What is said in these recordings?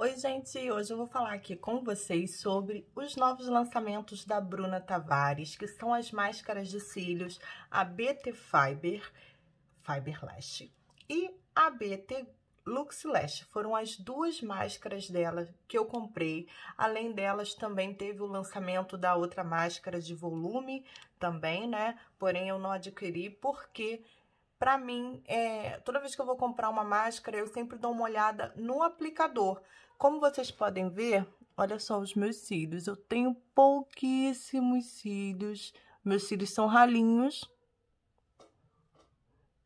Oi, gente! Hoje eu vou falar aqui com vocês sobre os novos lançamentos da Bruna Tavares, que são as máscaras de cílios, a BT Fiber, Fiber Lash, e a BT Lux Lash. Foram as duas máscaras dela que eu comprei. Além delas, também teve o lançamento da outra máscara de volume também, né? Porém, eu não adquiri porque para mim, é, toda vez que eu vou comprar uma máscara, eu sempre dou uma olhada no aplicador. Como vocês podem ver, olha só os meus cílios. Eu tenho pouquíssimos cílios. Meus cílios são ralinhos,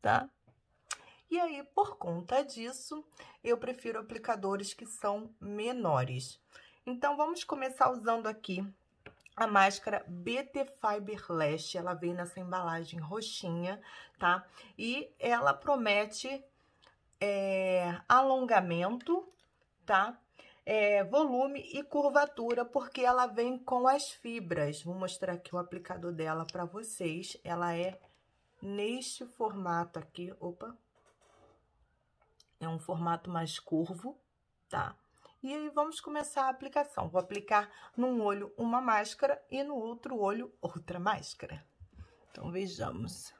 tá? E aí, por conta disso, eu prefiro aplicadores que são menores. Então, vamos começar usando aqui a máscara BT Fiber Lash, ela vem nessa embalagem roxinha, tá? E ela promete é, alongamento, tá? É, volume e curvatura, porque ela vem com as fibras. Vou mostrar aqui o aplicador dela para vocês. Ela é neste formato aqui, opa. É um formato mais curvo, tá? E aí vamos começar a aplicação. Vou aplicar num olho uma máscara e no outro olho outra máscara. Então vejamos.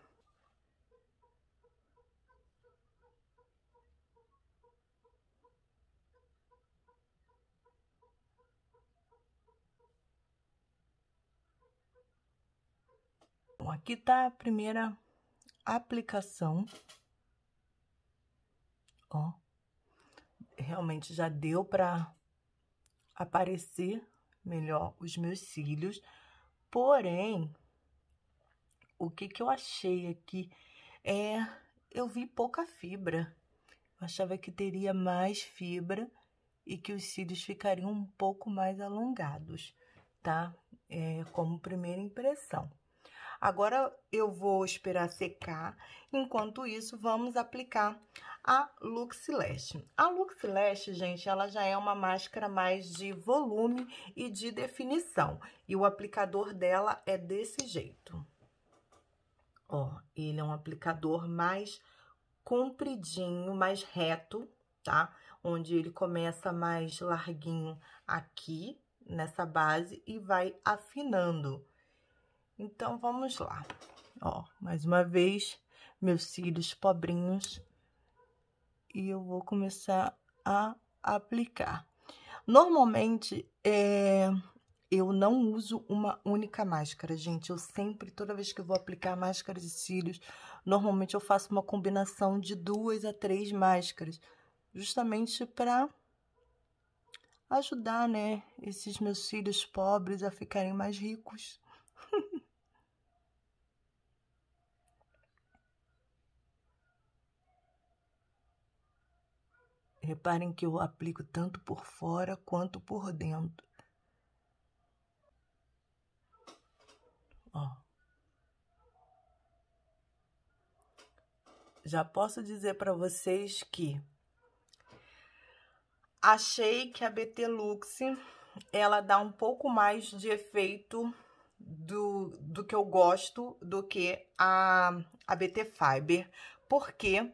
Bom, aqui tá a primeira aplicação. Ó realmente já deu para aparecer melhor os meus cílios. Porém, o que, que eu achei aqui é eu vi pouca fibra. Eu achava que teria mais fibra e que os cílios ficariam um pouco mais alongados, tá? É, como primeira impressão. Agora eu vou esperar secar. Enquanto isso, vamos aplicar a Luxilash. Lash. A Luxilash, Lash, gente, ela já é uma máscara mais de volume e de definição. E o aplicador dela é desse jeito. Ó, ele é um aplicador mais compridinho, mais reto, tá? Onde ele começa mais larguinho aqui, nessa base, e vai afinando. Então, vamos lá. Ó, mais uma vez, meus cílios pobrinhos. E eu vou começar a aplicar. Normalmente, é, eu não uso uma única máscara, gente. Eu sempre, toda vez que eu vou aplicar máscara de cílios, normalmente eu faço uma combinação de duas a três máscaras, justamente para ajudar, né, esses meus cílios pobres a ficarem mais ricos. Reparem que eu aplico tanto por fora quanto por dentro. Ó. Já posso dizer para vocês que achei que a BT Lux ela dá um pouco mais de efeito do, do que eu gosto do que a, a BT Fiber, porque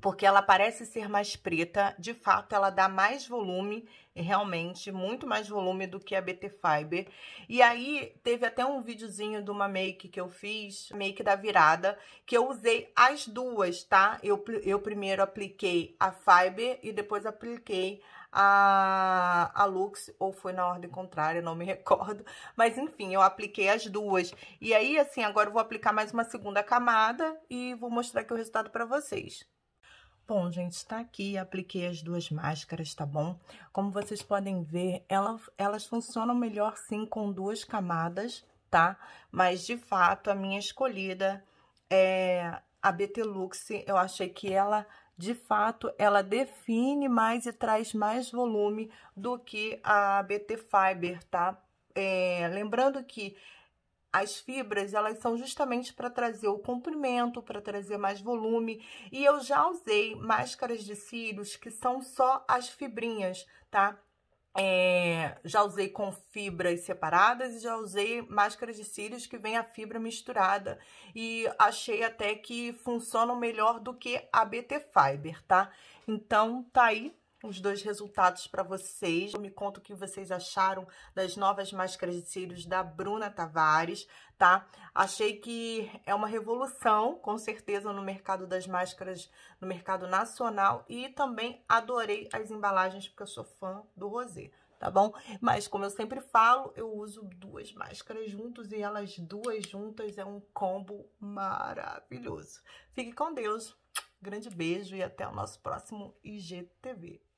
porque ela parece ser mais preta, de fato ela dá mais volume, realmente, muito mais volume do que a BT Fiber. E aí teve até um videozinho de uma make que eu fiz, make da virada, que eu usei as duas, tá? Eu, eu primeiro apliquei a Fiber e depois apliquei a, a Lux, ou foi na ordem contrária, não me recordo. Mas enfim, eu apliquei as duas. E aí, assim, agora eu vou aplicar mais uma segunda camada e vou mostrar aqui o resultado para vocês. Bom, gente, tá aqui, apliquei as duas máscaras, tá bom? Como vocês podem ver, ela, elas funcionam melhor sim com duas camadas, tá? Mas, de fato, a minha escolhida é a BT Luxe. Eu achei que ela, de fato, ela define mais e traz mais volume do que a BT Fiber, tá? É, lembrando que as fibras, elas são justamente para trazer o comprimento, para trazer mais volume. E eu já usei máscaras de cílios que são só as fibrinhas, tá? É, já usei com fibras separadas e já usei máscaras de cílios que vem a fibra misturada. E achei até que funcionam melhor do que a BT Fiber, tá? Então, tá aí os dois resultados para vocês. Eu me conta o que vocês acharam das novas máscaras de cílios da Bruna Tavares, tá? Achei que é uma revolução, com certeza, no mercado das máscaras, no mercado nacional. E também adorei as embalagens, porque eu sou fã do rosé tá bom? Mas como eu sempre falo, eu uso duas máscaras juntos e elas duas juntas é um combo maravilhoso. Fique com Deus, grande beijo e até o nosso próximo IGTV.